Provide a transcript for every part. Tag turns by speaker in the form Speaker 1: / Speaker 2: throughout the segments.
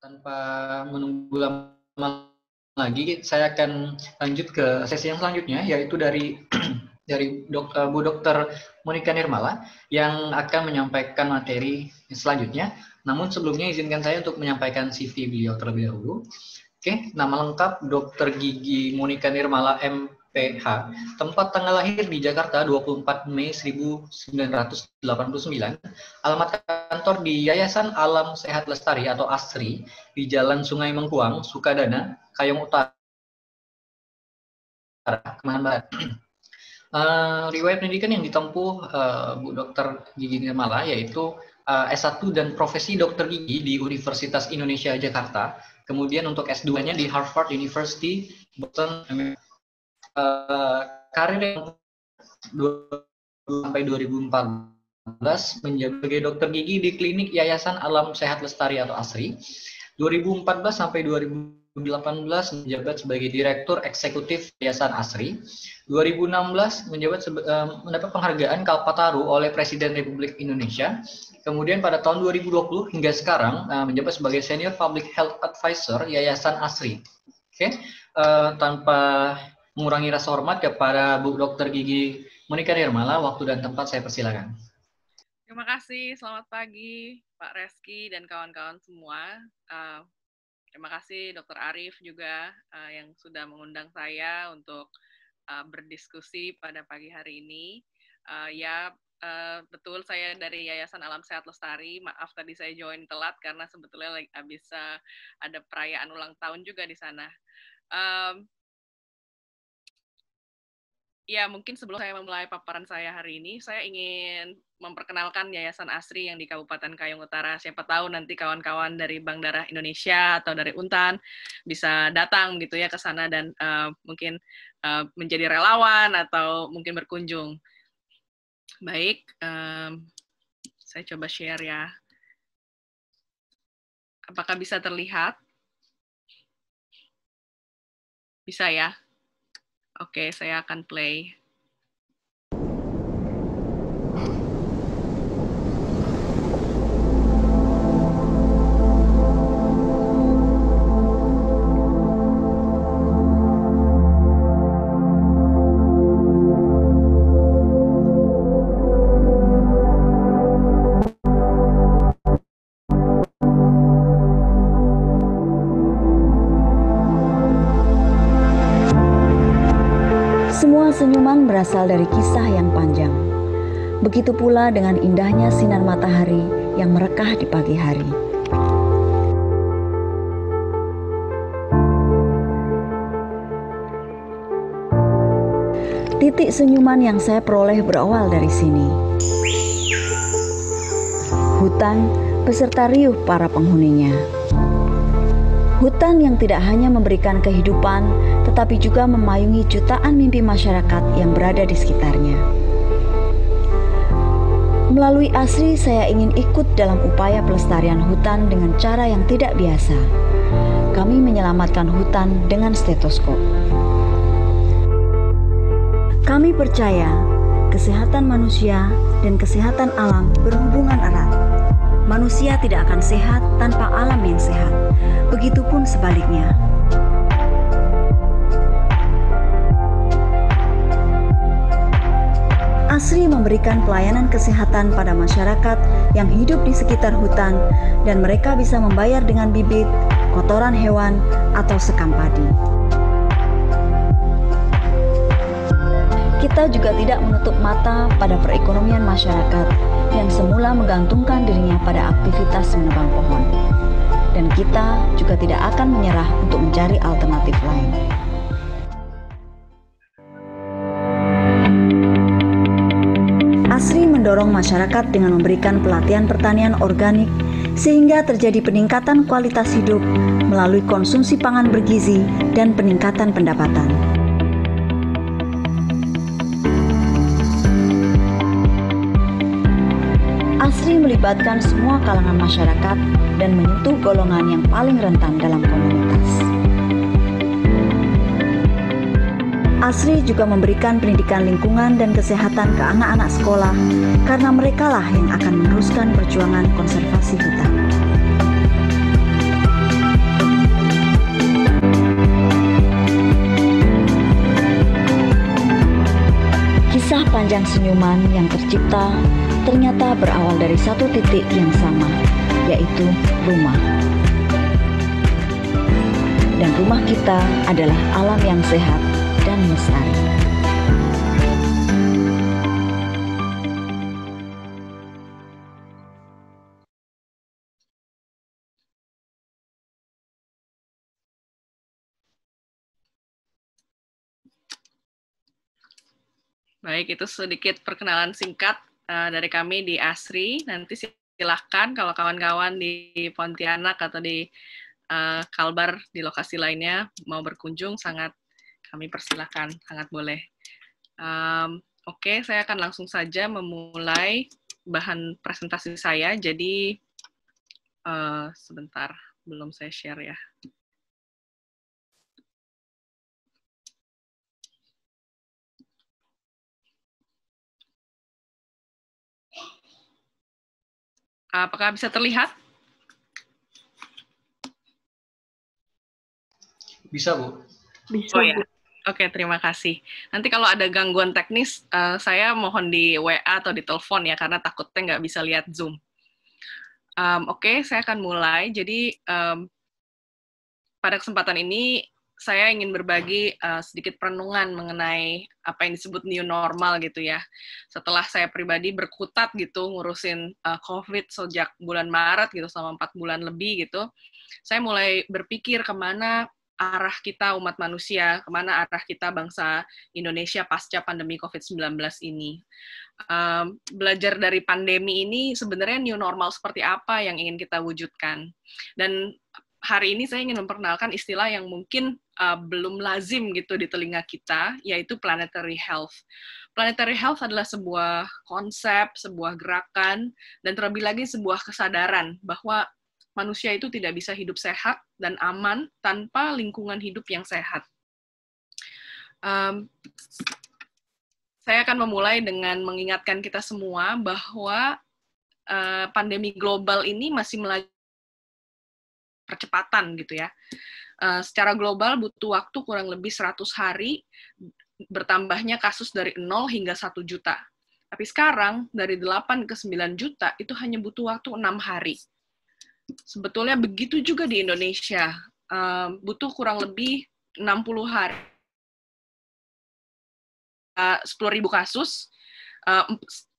Speaker 1: tanpa menunggu lama lagi saya akan lanjut ke sesi yang selanjutnya yaitu dari dari dok, eh, Bu Dr. Monika Nirmala yang akan menyampaikan materi selanjutnya. Namun sebelumnya izinkan saya untuk menyampaikan CV beliau terlebih dahulu. Oke, nama lengkap Dokter Gigi Monika Nirmala M. PH, tempat tanggal lahir di Jakarta 24 Mei 1989, alamat kantor di Yayasan Alam Sehat Lestari atau ASRI di Jalan Sungai Mengkuang, Sukadana, Kayong Utara, Kemahan Barat. Uh, riwayat pendidikan yang ditempuh uh, Bu Dr. Gigi Nirmala yaitu uh, eh, S1 dan profesi dokter gigi di Universitas Indonesia Jakarta, kemudian untuk S2-nya di Harvard University, Boston, Amerika. Eh, karir yang sampai 2014 menjadi sebagai dokter gigi di klinik Yayasan Alam Sehat Lestari atau ASRI. 2014 sampai 2018 menjabat sebagai direktur eksekutif Yayasan ASRI. 2016 menjabat eh, mendapat penghargaan Kalpataru oleh Presiden Republik Indonesia. Kemudian pada tahun 2020 hingga sekarang eh, menjabat sebagai senior public health advisor Yayasan ASRI. Oke, okay? uh, tanpa mengurangi rasa hormat kepada Bu Dokter Gigi Monika Nirmala. Waktu dan tempat saya persilakan.
Speaker 2: Terima kasih. Selamat pagi Pak Reski dan kawan-kawan semua. Uh, terima kasih Dokter Arief juga uh, yang sudah mengundang saya untuk uh, berdiskusi pada pagi hari ini. Uh, ya, Uh, betul saya dari Yayasan Alam Sehat Lestari. Maaf tadi saya join telat karena sebetulnya lagi bisa ada perayaan ulang tahun juga di sana. Um, ya mungkin sebelum saya memulai paparan saya hari ini, saya ingin memperkenalkan Yayasan Asri yang di Kabupaten Kayong Utara. Siapa tahu nanti kawan-kawan dari Bank Darah Indonesia atau dari Untan bisa datang gitu ya ke sana dan uh, mungkin uh, menjadi relawan atau mungkin berkunjung. Baik, um, saya coba share ya. Apakah bisa terlihat? Bisa ya? Oke, okay, saya akan play.
Speaker 3: berasal dari kisah yang panjang. Begitu pula dengan indahnya sinar matahari yang merekah di pagi hari. Titik senyuman yang saya peroleh berawal dari sini. Hutan beserta riuh para penghuninya. Hutan yang tidak hanya memberikan kehidupan, tetapi juga memayungi jutaan mimpi masyarakat yang berada di sekitarnya. Melalui ASRI, saya ingin ikut dalam upaya pelestarian hutan dengan cara yang tidak biasa. Kami menyelamatkan hutan dengan stetoskop. Kami percaya kesehatan manusia dan kesehatan alam berhubungan erat. Manusia tidak akan sehat tanpa alam yang sehat. Begitupun sebaliknya. Asri memberikan pelayanan kesehatan pada masyarakat yang hidup di sekitar hutan dan mereka bisa membayar dengan bibit, kotoran hewan, atau sekam padi. Kita juga tidak menutup mata pada perekonomian masyarakat yang semula menggantungkan dirinya pada aktivitas menebang pohon. Dan kita juga tidak akan menyerah untuk mencari alternatif lain. mendorong masyarakat dengan memberikan pelatihan pertanian organik sehingga terjadi peningkatan kualitas hidup melalui konsumsi pangan bergizi dan peningkatan pendapatan. Asri melibatkan semua kalangan masyarakat dan menyentuh golongan yang paling rentan dalam komunitas. Asri juga memberikan pendidikan lingkungan dan kesehatan ke anak-anak sekolah karena merekalah yang akan meneruskan perjuangan konservasi hutan. Kisah panjang senyuman yang tercipta ternyata berawal dari satu titik yang sama, yaitu rumah. Dan rumah kita adalah alam yang sehat dan Lestari.
Speaker 2: Baik, itu sedikit perkenalan singkat uh, dari kami di ASRI. Nanti silahkan kalau kawan-kawan di Pontianak atau di uh, Kalbar di lokasi lainnya mau berkunjung sangat kami persilahkan, sangat boleh. Um, Oke, okay, saya akan langsung saja memulai bahan presentasi saya. Jadi, uh, sebentar,
Speaker 3: belum saya share ya.
Speaker 2: Apakah bisa terlihat? Bisa, Bu. Bisa, oh, ya. Bu. Oke, terima kasih. Nanti kalau ada gangguan teknis, uh, saya mohon di WA atau di telepon ya, karena takutnya nggak bisa lihat Zoom. Um, Oke, okay, saya akan mulai. Jadi, um, pada kesempatan ini, saya ingin berbagi uh, sedikit perenungan mengenai apa yang disebut new normal gitu ya. Setelah saya pribadi berkutat gitu ngurusin uh, COVID sejak bulan Maret gitu, selama empat bulan lebih gitu, saya mulai berpikir kemana arah kita umat manusia, kemana arah kita bangsa Indonesia pasca pandemi COVID-19 ini. Um, belajar dari pandemi ini sebenarnya new normal seperti apa yang ingin kita wujudkan. Dan hari ini saya ingin memperkenalkan istilah yang mungkin uh, belum lazim gitu di telinga kita, yaitu planetary health. Planetary health adalah sebuah konsep, sebuah gerakan, dan terlebih lagi sebuah kesadaran bahwa manusia itu tidak bisa hidup sehat dan aman tanpa lingkungan hidup yang sehat. Um, saya akan memulai dengan mengingatkan kita semua bahwa uh, pandemi global ini masih melaju percepatan gitu ya. Uh, secara global butuh waktu kurang lebih 100 hari bertambahnya kasus dari 0 hingga 1 juta. Tapi sekarang dari 8 ke 9 juta itu hanya butuh waktu 6 hari. Sebetulnya begitu juga di Indonesia. Uh, butuh kurang lebih 60 hari. Eh, uh, 10.000 kasus, uh,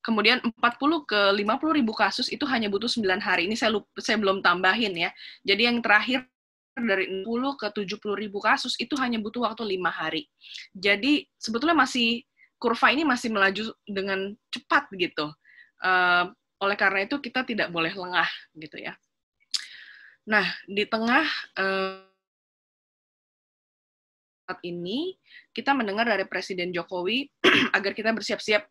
Speaker 2: kemudian 40 ke 50 ribu kasus itu hanya butuh 9 hari. Ini saya, lupa, saya belum tambahin ya. Jadi yang terakhir dari 60 ke 70 ribu kasus itu hanya butuh waktu 5 hari. Jadi sebetulnya masih kurva ini masih melaju dengan cepat gitu. Uh, oleh karena itu kita tidak boleh lengah gitu ya. Nah, di tengah eh, saat ini kita mendengar dari Presiden Jokowi agar kita bersiap-siap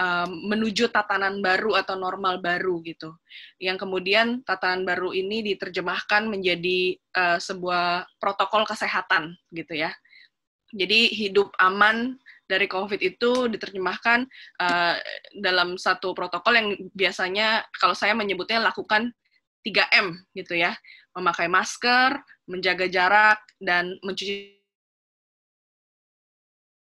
Speaker 2: eh, menuju tatanan baru atau normal baru gitu. Yang kemudian tatanan baru ini diterjemahkan menjadi uh, sebuah protokol kesehatan gitu ya. Jadi hidup aman dari COVID itu diterjemahkan uh, dalam satu protokol yang biasanya kalau saya menyebutnya lakukan 3M gitu ya. Memakai masker, menjaga jarak, dan mencuci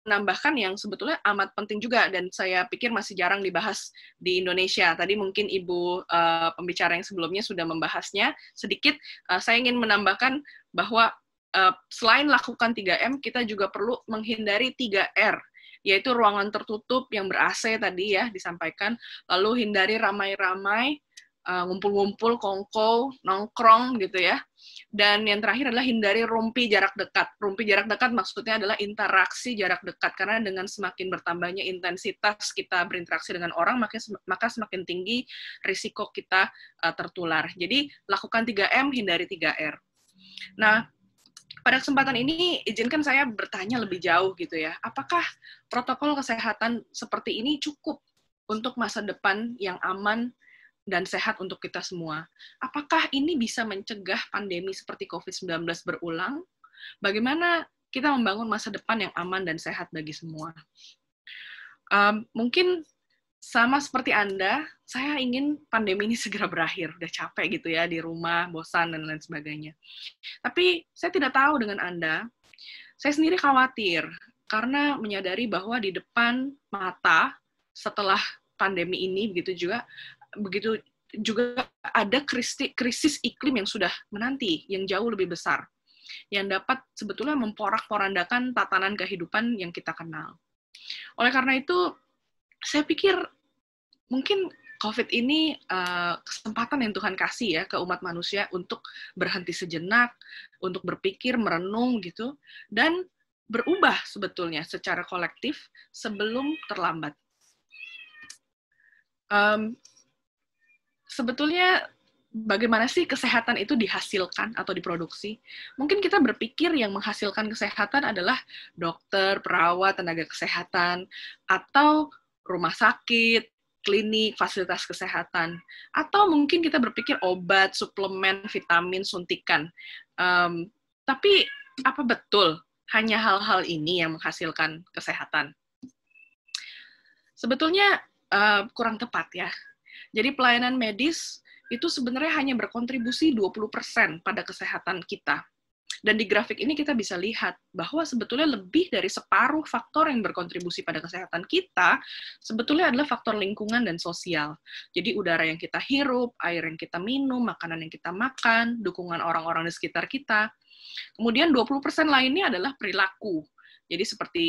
Speaker 2: menambahkan yang sebetulnya amat penting juga dan saya pikir masih jarang dibahas di Indonesia. Tadi mungkin Ibu uh, pembicara yang sebelumnya sudah membahasnya sedikit. Uh, saya ingin menambahkan bahwa uh, selain lakukan 3M, kita juga perlu menghindari 3R yaitu ruangan tertutup yang ber-AC tadi ya disampaikan, lalu hindari ramai-ramai, Eh, ngumpul-ngumpul, uh, kongko, nongkrong gitu ya. Dan yang terakhir adalah hindari rumpi jarak dekat. Rumpi jarak dekat maksudnya adalah interaksi jarak dekat karena dengan semakin bertambahnya intensitas kita berinteraksi dengan orang maka maka semakin tinggi risiko kita uh, tertular. Jadi lakukan 3M, hindari 3R. Nah, pada kesempatan ini izinkan saya bertanya lebih jauh gitu ya. Apakah protokol kesehatan seperti ini cukup untuk masa depan yang aman dan sehat untuk kita semua. Apakah ini bisa mencegah pandemi seperti COVID-19 berulang? Bagaimana kita membangun masa depan yang aman dan sehat bagi semua? Um, mungkin sama seperti Anda, saya ingin pandemi ini segera berakhir. Udah capek gitu ya di rumah, bosan, dan lain sebagainya. Tapi saya tidak tahu dengan Anda, saya sendiri khawatir karena menyadari bahwa di depan mata setelah pandemi ini begitu juga begitu juga ada krisis, iklim yang sudah menanti, yang jauh lebih besar, yang dapat sebetulnya memporak-porandakan tatanan kehidupan yang kita kenal. Oleh karena itu, saya pikir mungkin COVID ini eh, kesempatan yang Tuhan kasih ya ke umat manusia untuk berhenti sejenak, untuk berpikir, merenung gitu, dan berubah sebetulnya secara kolektif sebelum terlambat. Um, sebetulnya bagaimana sih kesehatan itu dihasilkan atau diproduksi? Mungkin kita berpikir yang menghasilkan kesehatan adalah dokter, perawat, tenaga kesehatan, atau rumah sakit, klinik, fasilitas kesehatan, atau mungkin kita berpikir obat, suplemen, vitamin, suntikan. Um, tapi apa betul hanya hal-hal ini yang menghasilkan kesehatan? Sebetulnya uh, kurang tepat ya jadi pelayanan medis itu sebenarnya hanya berkontribusi 20% pada kesehatan kita. Dan di grafik ini kita bisa lihat bahwa sebetulnya lebih dari separuh faktor yang berkontribusi pada kesehatan kita sebetulnya adalah faktor lingkungan dan sosial. Jadi udara yang kita hirup, air yang kita minum, makanan yang kita makan, dukungan orang-orang di sekitar kita. Kemudian 20% lainnya adalah perilaku. Jadi seperti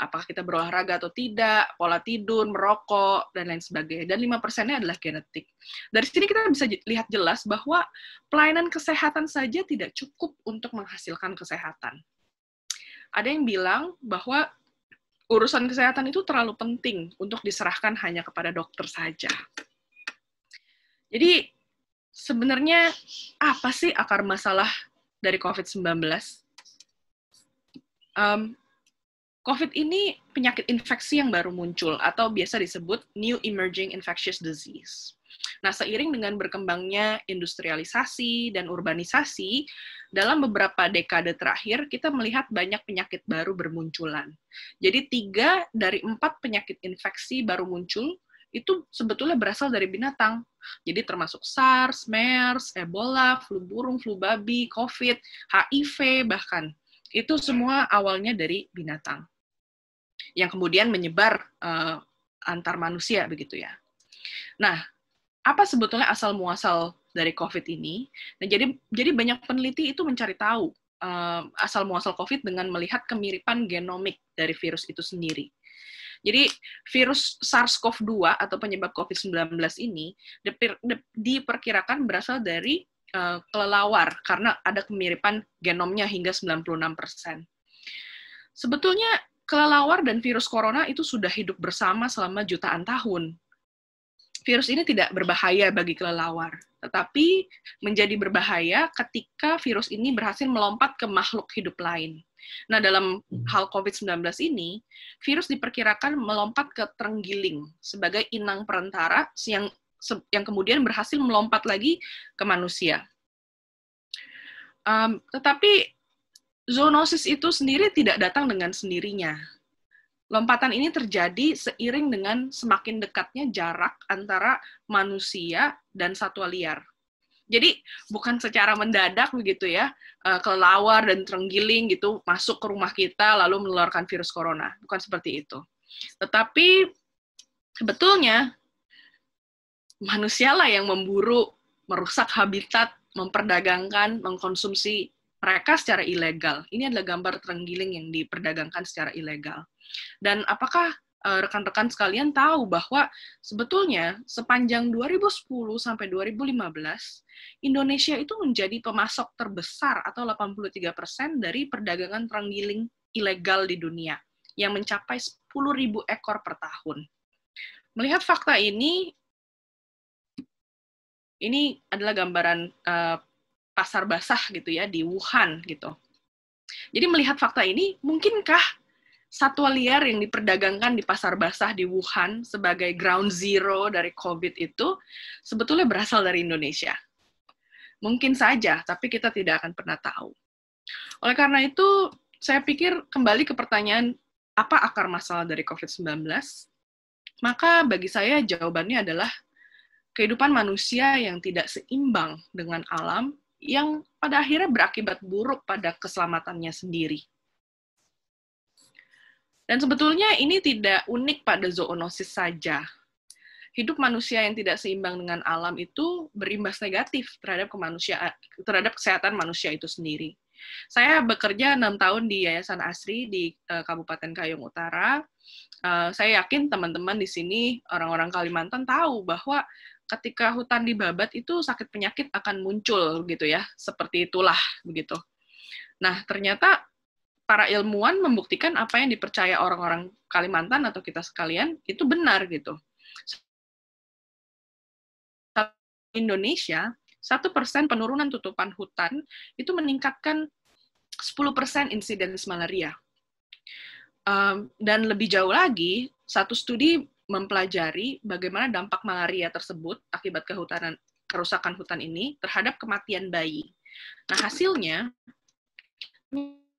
Speaker 2: apakah kita berolahraga atau tidak, pola tidur, merokok, dan lain sebagainya. Dan 5 persennya adalah genetik. Dari sini kita bisa lihat jelas bahwa pelayanan kesehatan saja tidak cukup untuk menghasilkan kesehatan. Ada yang bilang bahwa urusan kesehatan itu terlalu penting untuk diserahkan hanya kepada dokter saja. Jadi sebenarnya apa sih akar masalah dari COVID-19? Um, COVID ini penyakit infeksi yang baru muncul atau biasa disebut new emerging infectious disease. Nah, seiring dengan berkembangnya industrialisasi dan urbanisasi, dalam beberapa dekade terakhir kita melihat banyak penyakit baru bermunculan. Jadi tiga dari empat penyakit infeksi baru muncul itu sebetulnya berasal dari binatang. Jadi termasuk SARS, MERS, Ebola, flu burung, flu babi, COVID, HIV bahkan. Itu semua awalnya dari binatang yang kemudian menyebar uh, antar manusia begitu ya. Nah, apa sebetulnya asal muasal dari COVID ini? Nah, jadi jadi banyak peneliti itu mencari tahu uh, asal muasal COVID dengan melihat kemiripan genomik dari virus itu sendiri. Jadi virus SARS-CoV-2 atau penyebab COVID-19 ini diperkirakan berasal dari uh, kelelawar karena ada kemiripan genomnya hingga 96%. Sebetulnya kelelawar dan virus corona itu sudah hidup bersama selama jutaan tahun. Virus ini tidak berbahaya bagi kelelawar, tetapi menjadi berbahaya ketika virus ini berhasil melompat ke makhluk hidup lain. Nah, dalam hal COVID-19 ini, virus diperkirakan melompat ke terenggiling sebagai inang perantara yang yang kemudian berhasil melompat lagi ke manusia. Um, tetapi zoonosis itu sendiri tidak datang dengan sendirinya. Lompatan ini terjadi seiring dengan semakin dekatnya jarak antara manusia dan satwa liar. Jadi bukan secara mendadak begitu ya, eh, kelelawar dan terenggiling gitu masuk ke rumah kita lalu menularkan virus corona. Bukan seperti itu. Tetapi sebetulnya manusialah yang memburu, merusak habitat, memperdagangkan, mengkonsumsi mereka secara ilegal. Ini adalah gambar terenggiling yang diperdagangkan secara ilegal. Dan apakah eh, rekan-rekan sekalian tahu bahwa sebetulnya sepanjang 2010 sampai 2015 Indonesia itu menjadi pemasok terbesar atau 83% dari perdagangan terenggiling ilegal di dunia yang mencapai 10.000 ekor per tahun. Melihat fakta ini ini adalah gambaran uh, pasar basah gitu ya di Wuhan gitu. Jadi melihat fakta ini, mungkinkah satwa liar yang diperdagangkan di pasar basah di Wuhan sebagai ground zero dari COVID itu sebetulnya berasal dari Indonesia? Mungkin saja, tapi kita tidak akan pernah tahu. Oleh karena itu, saya pikir kembali ke pertanyaan apa akar masalah dari COVID-19, maka bagi saya jawabannya adalah kehidupan manusia yang tidak seimbang dengan alam yang pada akhirnya berakibat buruk pada keselamatannya sendiri. Dan sebetulnya ini tidak unik pada zoonosis saja. Hidup manusia yang tidak seimbang dengan alam itu berimbas negatif terhadap kemanusiaan terhadap kesehatan manusia itu sendiri. Saya bekerja enam tahun di Yayasan Asri di eh, Kabupaten Kayong Utara. Eh, saya yakin teman-teman di sini orang-orang Kalimantan tahu bahwa ketika hutan dibabat itu sakit penyakit akan muncul gitu ya, seperti itulah begitu. Nah, ternyata para ilmuwan membuktikan apa yang dipercaya orang-orang Kalimantan atau kita sekalian itu benar gitu. Indonesia, satu persen penurunan tutupan hutan itu meningkatkan 10% insiden malaria. Um, dan lebih jauh lagi, satu studi mempelajari bagaimana dampak malaria tersebut akibat kehutanan kerusakan hutan ini terhadap kematian bayi. Nah, hasilnya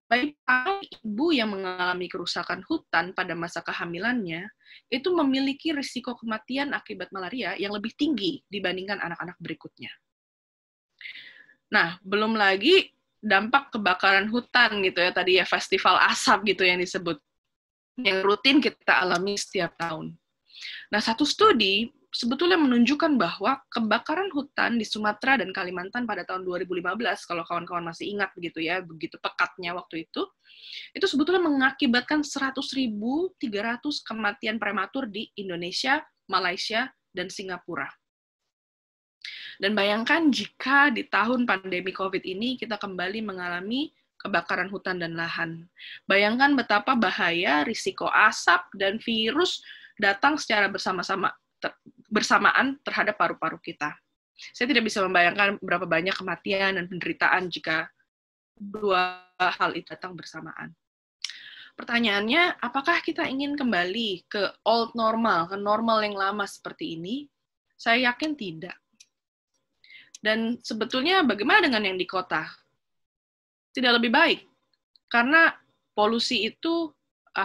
Speaker 2: bayi ibu yang mengalami kerusakan hutan pada masa kehamilannya itu memiliki risiko kematian akibat malaria yang lebih tinggi dibandingkan anak-anak berikutnya. Nah, belum lagi dampak kebakaran hutan gitu ya tadi ya festival asap gitu yang disebut yang rutin kita alami setiap tahun. Nah, satu studi sebetulnya menunjukkan bahwa kebakaran hutan di Sumatera dan Kalimantan pada tahun 2015, kalau kawan-kawan masih ingat begitu ya, begitu pekatnya waktu itu, itu sebetulnya mengakibatkan 100.300 kematian prematur di Indonesia, Malaysia, dan Singapura. Dan bayangkan jika di tahun pandemi COVID ini kita kembali mengalami kebakaran hutan dan lahan. Bayangkan betapa bahaya risiko asap dan virus datang secara bersama-sama ter, bersamaan terhadap paru-paru kita. Saya tidak bisa membayangkan berapa banyak kematian dan penderitaan jika dua hal itu datang bersamaan. Pertanyaannya, apakah kita ingin kembali ke old normal, ke normal yang lama seperti ini? Saya yakin tidak. Dan sebetulnya bagaimana dengan yang di kota? Tidak lebih baik. Karena polusi itu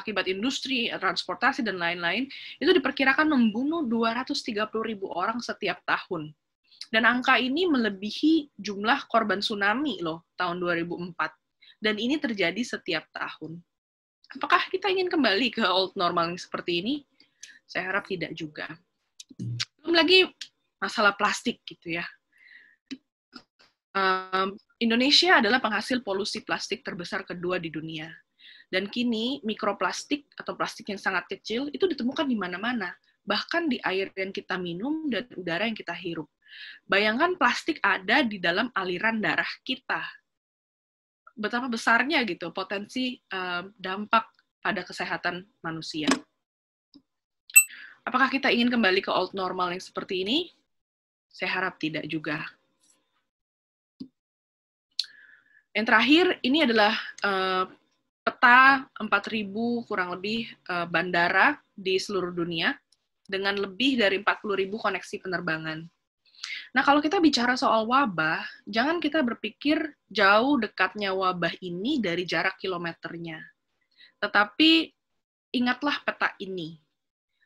Speaker 2: akibat industri, transportasi, dan lain-lain, itu diperkirakan membunuh 230 ribu orang setiap tahun. Dan angka ini melebihi jumlah korban tsunami loh tahun 2004. Dan ini terjadi setiap tahun. Apakah kita ingin kembali ke old normal yang seperti ini? Saya harap tidak juga. Belum lagi masalah plastik gitu ya. Um, Indonesia adalah penghasil polusi plastik terbesar kedua di dunia. Dan kini mikroplastik atau plastik yang sangat kecil itu ditemukan di mana-mana, bahkan di air yang kita minum dan udara yang kita hirup. Bayangkan plastik ada di dalam aliran darah kita. Betapa besarnya gitu potensi um, dampak pada kesehatan manusia. Apakah kita ingin kembali ke old normal yang seperti ini? Saya harap tidak juga. Yang terakhir, ini adalah uh, peta 4.000 kurang lebih eh, bandara di seluruh dunia dengan lebih dari 40.000 koneksi penerbangan. Nah, kalau kita bicara soal wabah, jangan kita berpikir jauh dekatnya wabah ini dari jarak kilometernya. Tetapi ingatlah peta ini.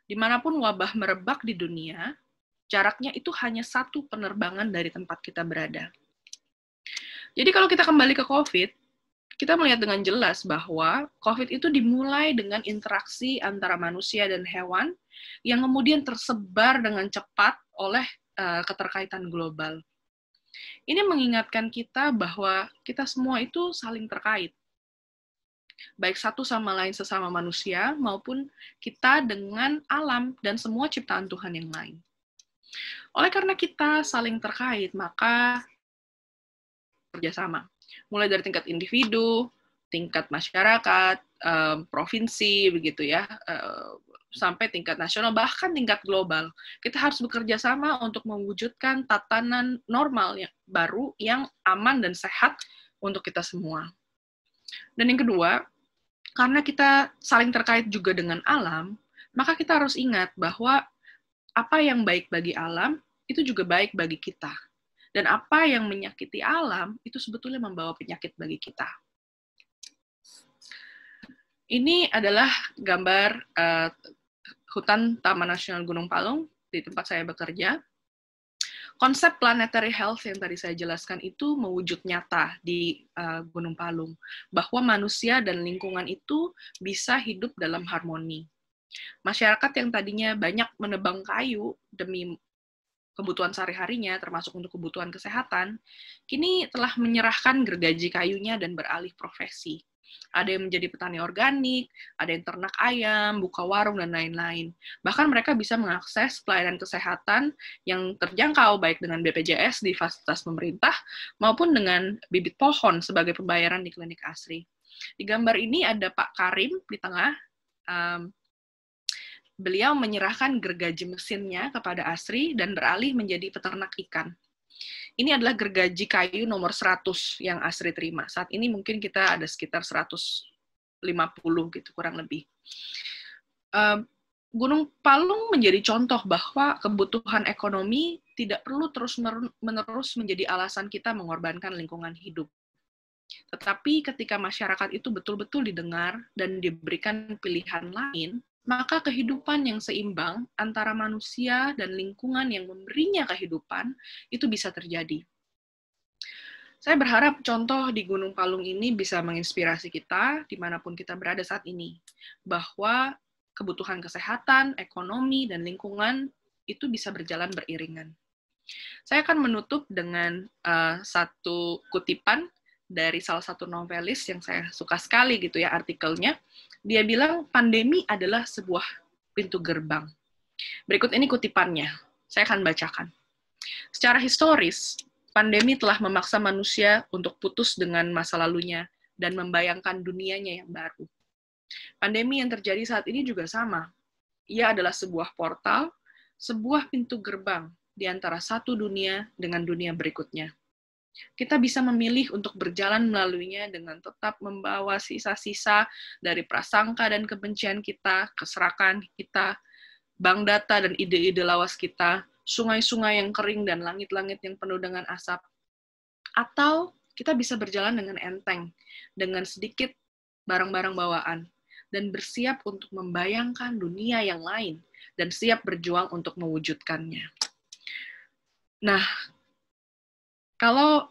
Speaker 2: Dimanapun wabah merebak di dunia, jaraknya itu hanya satu penerbangan dari tempat kita berada. Jadi kalau kita kembali ke COVID, kita melihat dengan jelas bahwa COVID itu dimulai dengan interaksi antara manusia dan hewan yang kemudian tersebar dengan cepat oleh uh, keterkaitan global. Ini mengingatkan kita bahwa kita semua itu saling terkait. Baik satu sama lain sesama manusia maupun kita dengan alam dan semua ciptaan Tuhan yang lain. Oleh karena kita saling terkait, maka kerjasama mulai dari tingkat individu, tingkat masyarakat, um, provinsi begitu ya, uh, sampai tingkat nasional bahkan tingkat global. Kita harus bekerja sama untuk mewujudkan tatanan normal yang baru yang aman dan sehat untuk kita semua. Dan yang kedua, karena kita saling terkait juga dengan alam, maka kita harus ingat bahwa apa yang baik bagi alam itu juga baik bagi kita dan apa yang menyakiti alam itu sebetulnya membawa penyakit bagi kita. Ini adalah gambar uh, hutan Taman Nasional Gunung Palung di tempat saya bekerja. Konsep planetary health yang tadi saya jelaskan itu mewujud nyata di uh, Gunung Palung, bahwa manusia dan lingkungan itu bisa hidup dalam harmoni. Masyarakat yang tadinya banyak menebang kayu demi kebutuhan sehari-harinya, termasuk untuk kebutuhan kesehatan, kini telah menyerahkan gergaji kayunya dan beralih profesi. Ada yang menjadi petani organik, ada yang ternak ayam, buka warung, dan lain-lain. Bahkan mereka bisa mengakses pelayanan kesehatan yang terjangkau baik dengan BPJS di fasilitas pemerintah maupun dengan bibit pohon sebagai pembayaran di klinik asri. Di gambar ini ada Pak Karim di tengah, um, beliau menyerahkan gergaji mesinnya kepada Asri dan beralih menjadi peternak ikan. Ini adalah gergaji kayu nomor 100 yang Asri terima. Saat ini mungkin kita ada sekitar 150 gitu kurang lebih. Eh, Gunung Palung menjadi contoh bahwa kebutuhan ekonomi tidak perlu terus-menerus menjadi alasan kita mengorbankan lingkungan hidup. Tetapi ketika masyarakat itu betul-betul didengar dan diberikan pilihan lain, maka kehidupan yang seimbang antara manusia dan lingkungan yang memberinya kehidupan itu bisa terjadi. Saya berharap contoh di Gunung Palung ini bisa menginspirasi kita dimanapun kita berada saat ini, bahwa kebutuhan kesehatan, ekonomi, dan lingkungan itu bisa berjalan beriringan. Saya akan menutup dengan uh, satu kutipan dari salah satu novelis yang saya suka sekali gitu ya artikelnya dia bilang pandemi adalah sebuah pintu gerbang. Berikut ini kutipannya. Saya akan bacakan. Secara historis, pandemi telah memaksa manusia untuk putus dengan masa lalunya dan membayangkan dunianya yang baru. Pandemi yang terjadi saat ini juga sama. Ia adalah sebuah portal, sebuah pintu gerbang di antara satu dunia dengan dunia berikutnya. Kita bisa memilih untuk berjalan melaluinya dengan tetap membawa sisa-sisa dari prasangka dan kebencian kita, keserakan kita, bank data dan ide-ide lawas kita, sungai-sungai yang kering dan langit-langit yang penuh dengan asap. Atau kita bisa berjalan dengan enteng, dengan sedikit barang-barang bawaan, dan bersiap untuk membayangkan dunia yang lain, dan siap berjuang untuk mewujudkannya. Nah, kalau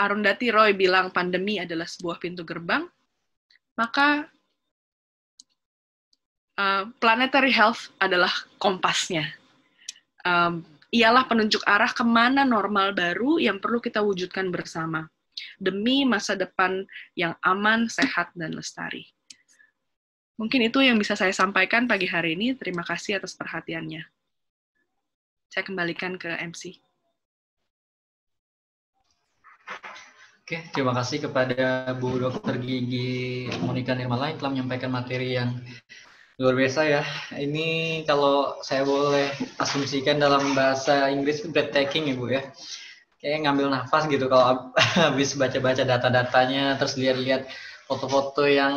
Speaker 2: Arundhati Roy bilang pandemi adalah sebuah pintu gerbang, maka uh, planetary health adalah kompasnya. Um, ialah penunjuk arah kemana normal baru yang perlu kita wujudkan bersama demi masa depan yang aman, sehat, dan lestari. Mungkin itu yang bisa saya sampaikan pagi hari ini. Terima kasih atas perhatiannya. Saya kembalikan ke MC.
Speaker 1: Oke, terima kasih kepada Bu Dokter Gigi Monika Nirmala yang telah menyampaikan materi yang luar biasa ya. Ini kalau saya boleh asumsikan dalam bahasa Inggris breathtaking ya Bu ya. Kayak ngambil nafas gitu kalau habis baca-baca data-datanya terus lihat-lihat foto-foto yang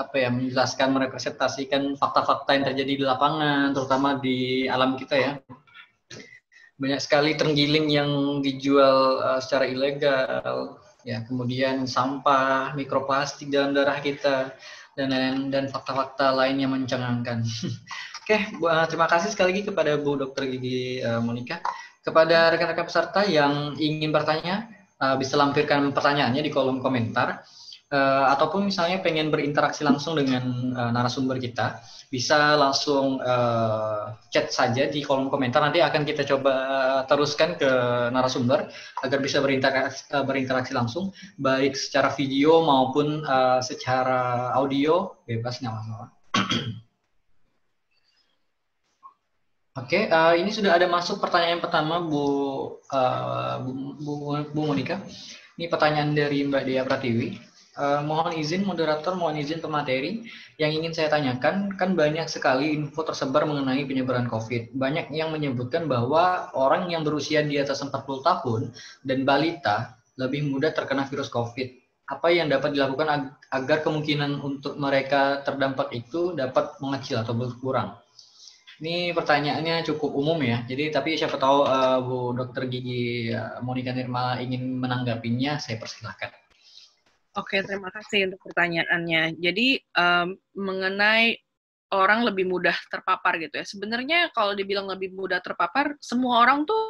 Speaker 1: apa ya menjelaskan merepresentasikan fakta-fakta yang terjadi di lapangan terutama di alam kita ya banyak sekali tergiling yang dijual uh, secara ilegal ya kemudian sampah mikroplastik dalam darah kita dan lain dan fakta-fakta lain yang mencengangkan oke okay, eh, terima kasih sekali lagi kepada Bu Dokter Gigi uh, eh, Monika kepada rekan-rekan peserta yang ingin bertanya uh, bisa lampirkan pertanyaannya di kolom komentar uh, ataupun misalnya pengen berinteraksi langsung dengan uh, narasumber kita, bisa langsung uh, chat saja di kolom komentar. Nanti akan kita coba teruskan ke narasumber agar bisa berinteraksi, uh, berinteraksi langsung, baik secara video maupun uh, secara audio, bebas nggak masalah. Oke, okay, uh, ini sudah ada masuk pertanyaan pertama Bu uh, Bu, Bu, Bu Monika. Ini pertanyaan dari Mbak Dea Pratiwi. Uh, mohon izin moderator, mohon izin pemateri yang ingin saya tanyakan, kan banyak sekali info tersebar mengenai penyebaran COVID. Banyak yang menyebutkan bahwa orang yang berusia di atas 40 tahun dan balita lebih mudah terkena virus COVID. Apa yang dapat dilakukan ag agar kemungkinan untuk mereka terdampak itu dapat mengecil atau berkurang? Ini pertanyaannya cukup umum ya. Jadi tapi siapa tahu uh, Bu Dokter Gigi eh, Monika Nirmala ingin menanggapinya, saya persilahkan.
Speaker 2: Oke, terima kasih untuk pertanyaannya. Jadi um, mengenai orang lebih mudah terpapar gitu ya. Sebenarnya kalau dibilang lebih mudah terpapar, semua orang tuh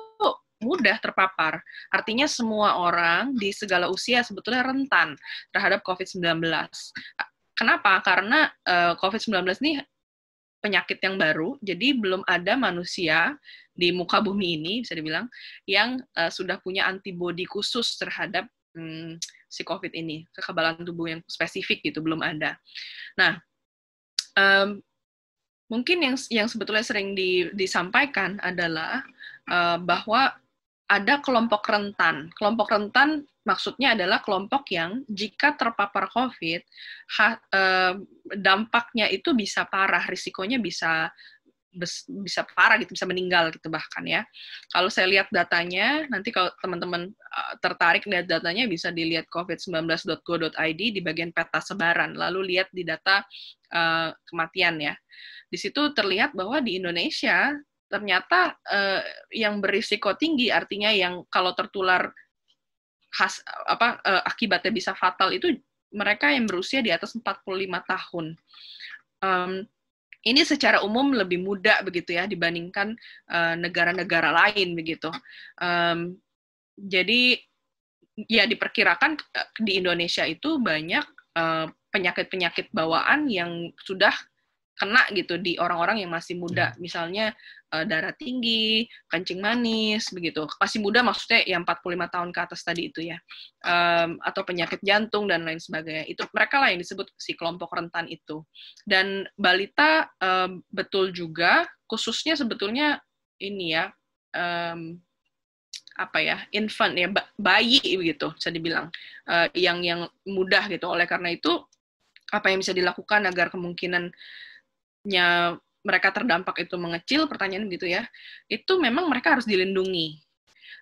Speaker 2: mudah terpapar. Artinya semua orang di segala usia sebetulnya rentan terhadap COVID-19. Kenapa? Karena uh, COVID-19 ini penyakit yang baru, jadi belum ada manusia di muka bumi ini bisa dibilang yang uh, sudah punya antibodi khusus terhadap hmm, si COVID ini, kekebalan tubuh yang spesifik gitu belum ada. Nah, um, mungkin yang yang sebetulnya sering di, disampaikan adalah uh, bahwa ada kelompok rentan. Kelompok rentan maksudnya adalah kelompok yang jika terpapar COVID, ha, uh, dampaknya itu bisa parah, risikonya bisa bisa parah gitu bisa meninggal gitu bahkan ya kalau saya lihat datanya nanti kalau teman-teman eh, tertarik lihat datanya bisa dilihat covid19.go.id di bagian peta sebaran lalu lihat di data uh, kematian ya di situ terlihat bahwa di Indonesia ternyata uh, yang berisiko tinggi artinya yang kalau tertular khas apa uh, akibatnya bisa fatal itu mereka yang berusia di atas 45 tahun um, ini secara umum lebih mudah begitu ya dibandingkan eh, negara-negara uh, lain begitu. Um, jadi ya diperkirakan eh, di Indonesia itu banyak eh, penyakit-penyakit uh, bawaan yang sudah kena gitu di orang-orang yang masih muda, hmm. misalnya uh, darah tinggi, kencing manis, begitu. Masih muda maksudnya yang 45 tahun ke atas tadi itu ya, um, atau penyakit jantung dan lain sebagainya. Itu mereka lah yang disebut si kelompok rentan itu. Dan balita um, betul juga, khususnya sebetulnya ini ya, um, apa ya infant ya bayi begitu bisa dibilang uh, yang yang mudah gitu oleh karena itu apa yang bisa dilakukan agar kemungkinan nya mereka terdampak itu mengecil pertanyaan gitu ya itu memang mereka harus dilindungi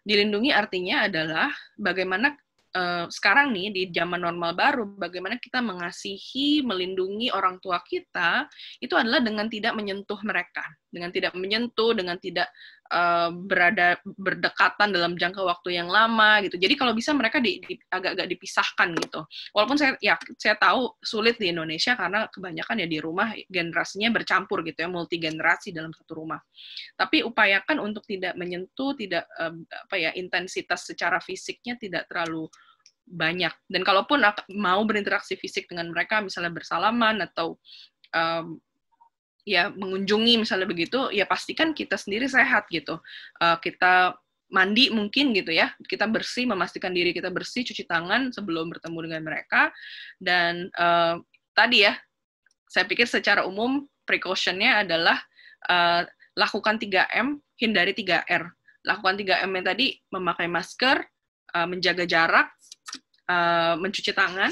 Speaker 2: dilindungi artinya adalah bagaimana uh, sekarang nih di zaman normal baru bagaimana kita mengasihi melindungi orang tua kita itu adalah dengan tidak menyentuh mereka dengan tidak menyentuh, dengan tidak uh, berada berdekatan dalam jangka waktu yang lama gitu. Jadi kalau bisa mereka di, di, agak-agak dipisahkan gitu. Walaupun saya ya saya tahu sulit di Indonesia karena kebanyakan ya di rumah generasinya bercampur gitu ya, multi generasi dalam satu rumah. Tapi upayakan untuk tidak menyentuh, tidak uh, apa ya intensitas secara fisiknya tidak terlalu banyak. Dan kalaupun mau berinteraksi fisik dengan mereka, misalnya bersalaman atau um, ya mengunjungi misalnya begitu ya pastikan kita sendiri sehat gitu eh, kita mandi mungkin gitu ya kita bersih memastikan diri kita bersih cuci tangan sebelum bertemu dengan mereka dan uh, tadi ya saya pikir secara umum precautionnya adalah uh, lakukan 3M hindari 3R lakukan 3M yang tadi memakai masker uh, menjaga jarak uh, mencuci tangan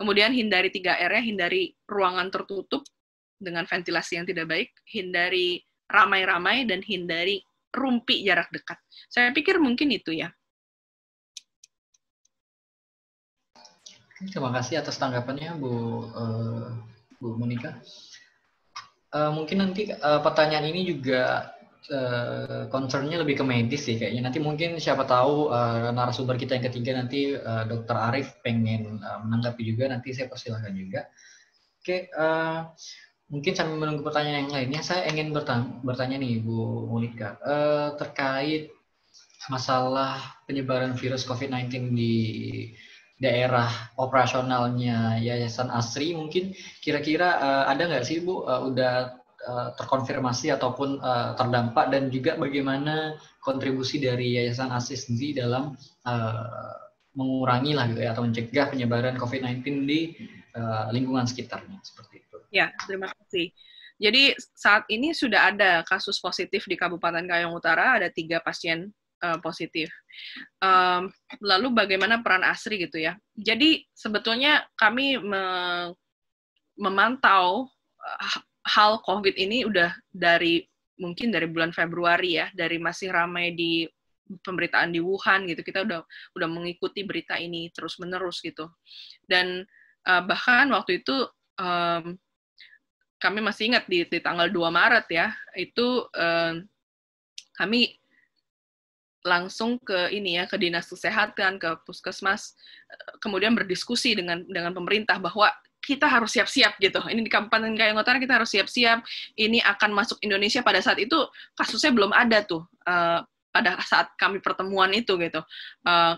Speaker 2: kemudian hindari 3R ya hindari ruangan tertutup dengan ventilasi yang tidak baik, hindari ramai-ramai dan hindari rumpi jarak dekat. Saya pikir mungkin itu ya.
Speaker 1: Terima kasih atas tanggapannya Bu uh, Bu Monika. Uh, eh, mungkin nanti uh, pertanyaan ini juga uh, concernnya lebih ke medis sih kayaknya. Nanti mungkin siapa tahu uh, narasumber kita yang ketiga nanti uh, Dokter Arif pengen uh, menanggapi juga. Nanti saya persilahkan juga. Oke. Okay, uh, Mungkin sambil menunggu pertanyaan yang lainnya, saya ingin bertanya, bertanya nih Bu Monika eh, terkait masalah penyebaran virus COVID-19 di daerah operasionalnya Yayasan Asri mungkin kira-kira eh, ada nggak sih Bu eh, udah eh, terkonfirmasi ataupun eh, terdampak dan juga bagaimana kontribusi dari Yayasan Asri sendiri dalam eh, mengurangi lah gitu ya atau mencegah penyebaran COVID-19 di eh, lingkungan sekitarnya seperti
Speaker 2: Ya, terima kasih. Jadi saat ini sudah ada kasus positif di Kabupaten Kayong Utara, ada tiga pasien uh, positif. Um, lalu bagaimana peran ASRI gitu ya? Jadi sebetulnya kami me memantau eh, hal COVID ini udah dari mungkin dari bulan Februari ya, dari masih ramai di pemberitaan di Wuhan gitu, kita udah udah mengikuti berita ini terus menerus gitu. Dan uh, bahkan waktu itu um, kami masih ingat di, di tanggal 2 Maret ya, itu eh, kami langsung ke ini ya ke dinas kesehatan ke puskesmas eh, kemudian berdiskusi dengan dengan pemerintah bahwa kita harus siap-siap gitu. Ini di Kabupaten kayak Utara kita harus siap-siap. Ini akan masuk Indonesia pada saat itu kasusnya belum ada tuh uh, pada saat kami pertemuan itu gitu. Uh,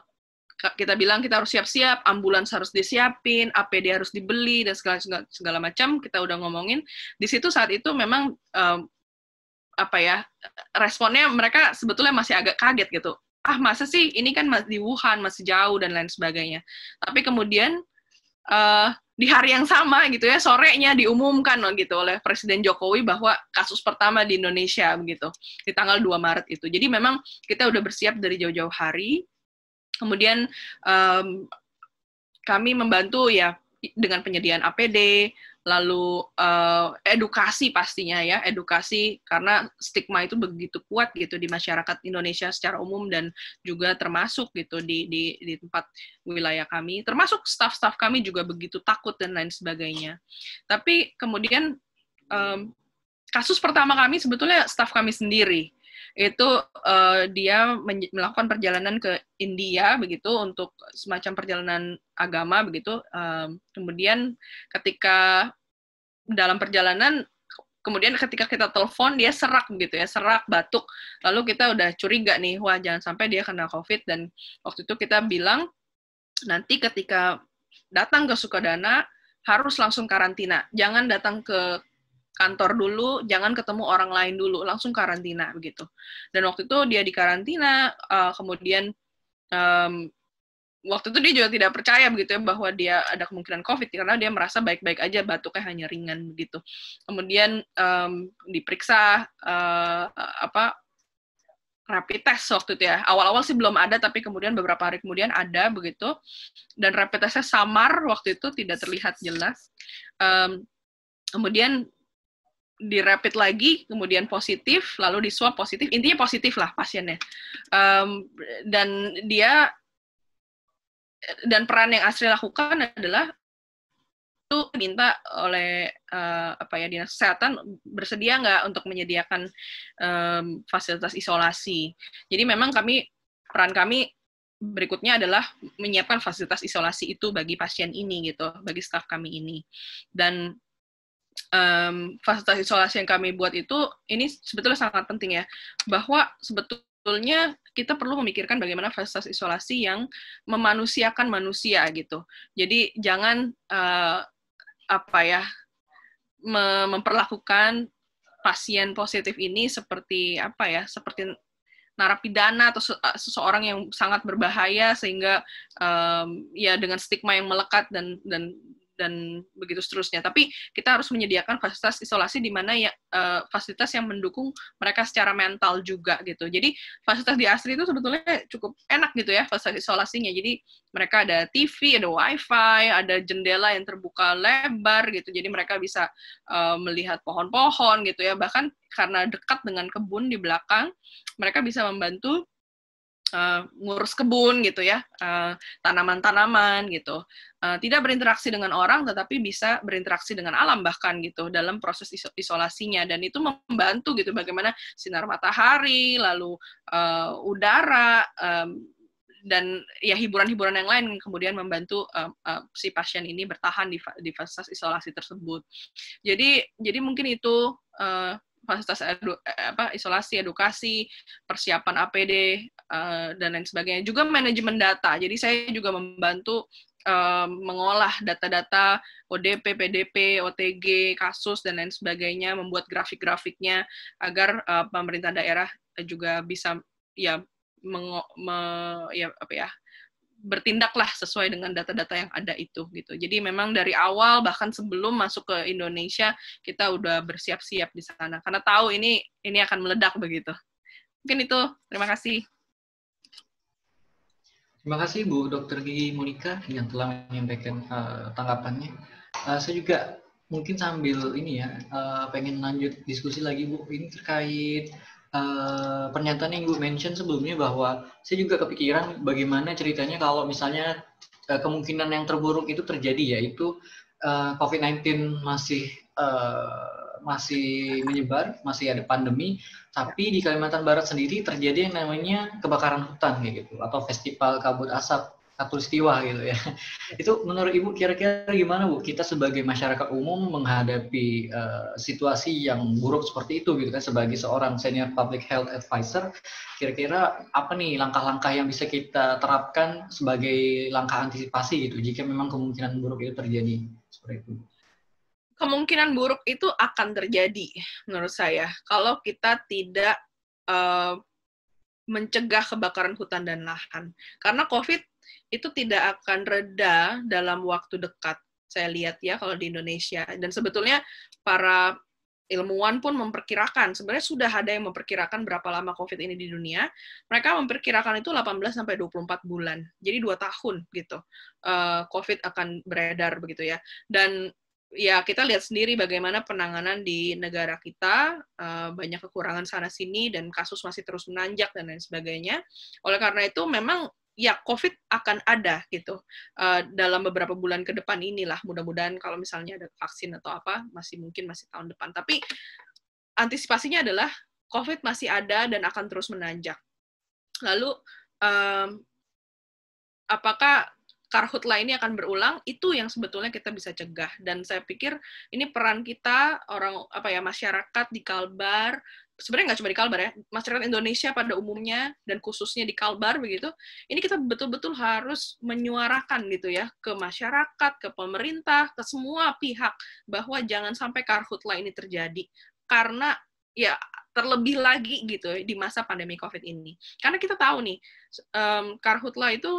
Speaker 2: kita bilang kita harus siap-siap, ambulans harus disiapin, APD harus dibeli dan segala segala, macam kita udah ngomongin. Di situ saat itu memang um, apa ya responnya mereka sebetulnya masih agak kaget gitu. Ah masa sih ini kan di Wuhan masih jauh dan lain sebagainya. Tapi kemudian uh, di hari yang sama gitu ya sorenya diumumkan loh gitu oleh Presiden Jokowi bahwa kasus pertama di Indonesia gitu di tanggal 2 Maret itu. Jadi memang kita udah bersiap dari jauh-jauh hari Kemudian um, kami membantu ya dengan penyediaan APD, lalu uh, edukasi pastinya ya edukasi karena stigma itu begitu kuat gitu di masyarakat Indonesia secara umum dan juga termasuk gitu di di, di tempat wilayah kami termasuk staf-staf kami juga begitu takut dan lain sebagainya tapi kemudian um, kasus pertama kami sebetulnya staf kami sendiri itu uh, dia melakukan perjalanan ke India begitu untuk semacam perjalanan agama begitu uh, kemudian ketika dalam perjalanan kemudian ketika kita telepon dia serak gitu ya serak batuk lalu kita udah curiga nih wah jangan sampai dia kena covid dan waktu itu kita bilang nanti ketika datang ke Sukadana harus langsung karantina jangan datang ke kantor dulu, jangan ketemu orang lain dulu, langsung karantina begitu. Dan waktu itu dia di karantina, uh, kemudian um, waktu itu dia juga tidak percaya begitu ya bahwa dia ada kemungkinan COVID karena dia merasa baik-baik aja, batuknya hanya ringan begitu. Kemudian um, diperiksa uh, apa rapid test waktu itu ya. Awal-awal sih belum ada, tapi kemudian beberapa hari kemudian ada begitu. Dan rapid testnya samar waktu itu tidak terlihat jelas. Um, kemudian di lagi, kemudian positif, lalu di swab positif, intinya positif lah pasiennya. Um, dan dia dan peran yang Asri lakukan adalah itu minta oleh uh, apa ya dinas kesehatan bersedia nggak untuk menyediakan um, fasilitas isolasi. Jadi memang kami peran kami berikutnya adalah menyiapkan fasilitas isolasi itu bagi pasien ini gitu, bagi staf kami ini. Dan um, fasilitas isolasi yang kami buat itu ini sebetulnya sangat penting ya bahwa sebetulnya kita perlu memikirkan bagaimana fasilitas isolasi yang memanusiakan manusia gitu. Jadi jangan uh, apa ya memperlakukan pasien positif ini seperti apa ya seperti narapidana atau eh, seseorang yang sangat berbahaya sehingga um, ya dengan stigma yang melekat dan dan dan begitu seterusnya. Tapi kita harus menyediakan fasilitas isolasi di mana ya uh, fasilitas yang mendukung mereka secara mental juga gitu. Jadi fasilitas di Asri itu sebetulnya cukup enak gitu ya fasilitas isolasinya. Jadi mereka ada TV, ada WiFi, ada jendela yang terbuka lebar gitu. Jadi mereka bisa uh, melihat pohon-pohon gitu ya. Bahkan karena dekat dengan kebun di belakang, mereka bisa membantu Eh, ngurus kebun gitu ya, eh, tanaman-tanaman uh, gitu. Uh, tidak berinteraksi dengan orang, tetapi bisa berinteraksi dengan alam bahkan gitu dalam proses iso isolasinya dan itu membantu gitu bagaimana sinar matahari, lalu uh, udara. Um, dan ya hiburan-hiburan yang lain kemudian membantu uh, uh, si pasien ini bertahan di, di fasilitas isolasi tersebut. Jadi jadi mungkin itu uh, fasilitas edu, apa isolasi edukasi persiapan APD Eh, dan lain sebagainya. Juga manajemen data. Jadi saya juga membantu uh, mengolah data-data ODP, PDP, OTG, kasus dan lain sebagainya, membuat grafik-grafiknya agar uh, pemerintah daerah juga bisa ya meng, me, ya apa ya bertindaklah sesuai dengan data-data yang ada itu gitu. Jadi memang dari awal bahkan sebelum masuk ke Indonesia kita udah bersiap-siap di sana karena tahu ini ini akan meledak begitu. Mungkin itu. Terima kasih.
Speaker 1: Terima kasih Bu Dokter Gigi Monika yang telah menyampaikan uh, tanggapannya. Uh, saya juga mungkin sambil ini ya uh, pengen lanjut diskusi lagi Bu ini terkait uh, pernyataan yang Bu mention sebelumnya bahwa saya juga kepikiran bagaimana ceritanya kalau misalnya uh, kemungkinan yang terburuk itu terjadi yaitu uh, COVID-19 masih uh, masih menyebar, masih ada pandemi, tapi di Kalimantan Barat sendiri terjadi yang namanya kebakaran hutan kayak gitu atau festival kabut asap katulistiwa gitu ya. Iya. Itu menurut Ibu kira-kira gimana Bu kita sebagai masyarakat umum menghadapi uh, situasi yang buruk seperti itu gitu kan sebagai seorang senior public health advisor kira-kira apa nih langkah-langkah yang bisa kita terapkan sebagai langkah antisipasi gitu jika memang kemungkinan buruk itu terjadi seperti itu
Speaker 2: kemungkinan buruk itu akan terjadi menurut saya kalau kita tidak uh, mencegah kebakaran hutan dan lahan karena covid itu tidak akan reda dalam waktu dekat saya lihat ya kalau di Indonesia dan sebetulnya para ilmuwan pun memperkirakan sebenarnya sudah ada yang memperkirakan berapa lama COVID ini di dunia. Mereka memperkirakan itu 18 sampai 24 bulan. Jadi dua tahun gitu. Eh, COVID akan beredar begitu ya. Dan ya kita lihat sendiri bagaimana penanganan di negara kita eh, banyak kekurangan sana sini dan kasus masih terus menanjak dan lain sebagainya. Oleh karena itu memang ya COVID akan ada gitu eh, dalam beberapa bulan ke depan inilah mudah-mudahan kalau misalnya ada vaksin atau apa masih mungkin masih tahun depan tapi antisipasinya adalah COVID masih ada dan akan terus menanjak lalu apakah karhut ini akan berulang itu yang sebetulnya kita bisa cegah dan saya pikir ini peran kita orang apa ya masyarakat di Kalbar sebenarnya nggak cuma di Kalbar ya masyarakat Indonesia pada umumnya dan khususnya di Kalbar begitu ini kita betul-betul harus menyuarakan gitu ya ke masyarakat ke pemerintah ke semua pihak bahwa jangan sampai karhutlah ini terjadi karena ya terlebih lagi gitu di masa pandemi COVID ini karena kita tahu nih um, itu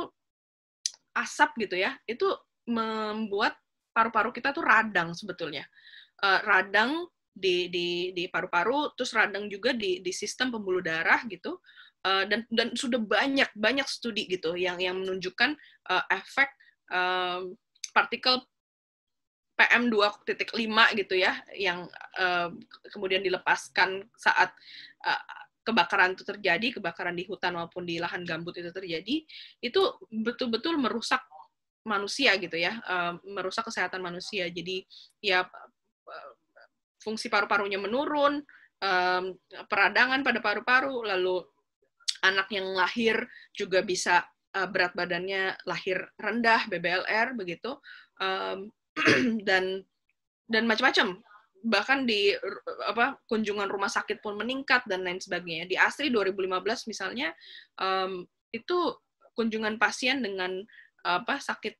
Speaker 2: asap gitu ya, itu membuat paru-paru kita tuh radang sebetulnya. Uh, radang di di di paru-paru, terus radang juga di di sistem pembuluh darah gitu. Uh, dan dan sudah banyak banyak studi gitu yang yang menunjukkan uh, efek uh, partikel PM 2.5 gitu ya yang uh, kemudian dilepaskan saat kebakaran itu terjadi, kebakaran di hutan maupun di lahan gambut itu terjadi, itu betul-betul merusak manusia gitu ya, eh, merusak kesehatan manusia. Jadi ya fungsi paru-parunya menurun, eh, peradangan pada paru-paru, lalu anak yang lahir juga bisa eh, berat badannya lahir rendah, BBLR begitu, dan dan macam-macam bahkan di apa kunjungan rumah sakit pun meningkat dan lain sebagainya. Di ASRI 2015 misalnya um, itu kunjungan pasien dengan apa sakit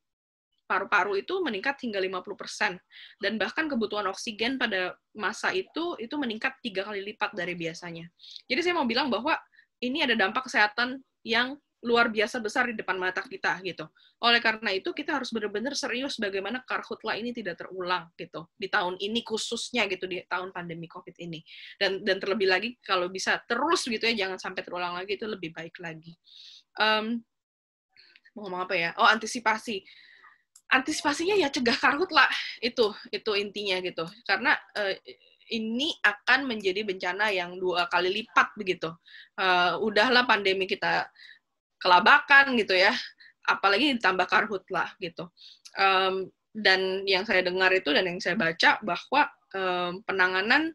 Speaker 2: paru-paru itu meningkat hingga 50%. Dan bahkan kebutuhan oksigen pada masa itu itu meningkat tiga kali lipat dari biasanya. Jadi saya mau bilang bahwa ini ada dampak kesehatan yang luar biasa besar di depan mata kita gitu. Oleh karena itu kita harus benar-benar serius bagaimana karhutla ini tidak terulang gitu di tahun ini khususnya gitu di tahun pandemi Covid ini. Dan dan terlebih lagi kalau bisa terus gitu ya jangan sampai terulang lagi itu lebih baik lagi. Um, mau ngomong apa ya? Oh antisipasi. Antisipasinya ya cegah karhutla itu itu intinya gitu. Karena uh, ini akan menjadi bencana yang dua kali lipat begitu. Uh, udahlah pandemi kita kelabakan gitu ya apalagi ditambah karhut lah gitu um, dan yang saya dengar itu dan yang saya baca bahwa um, penanganan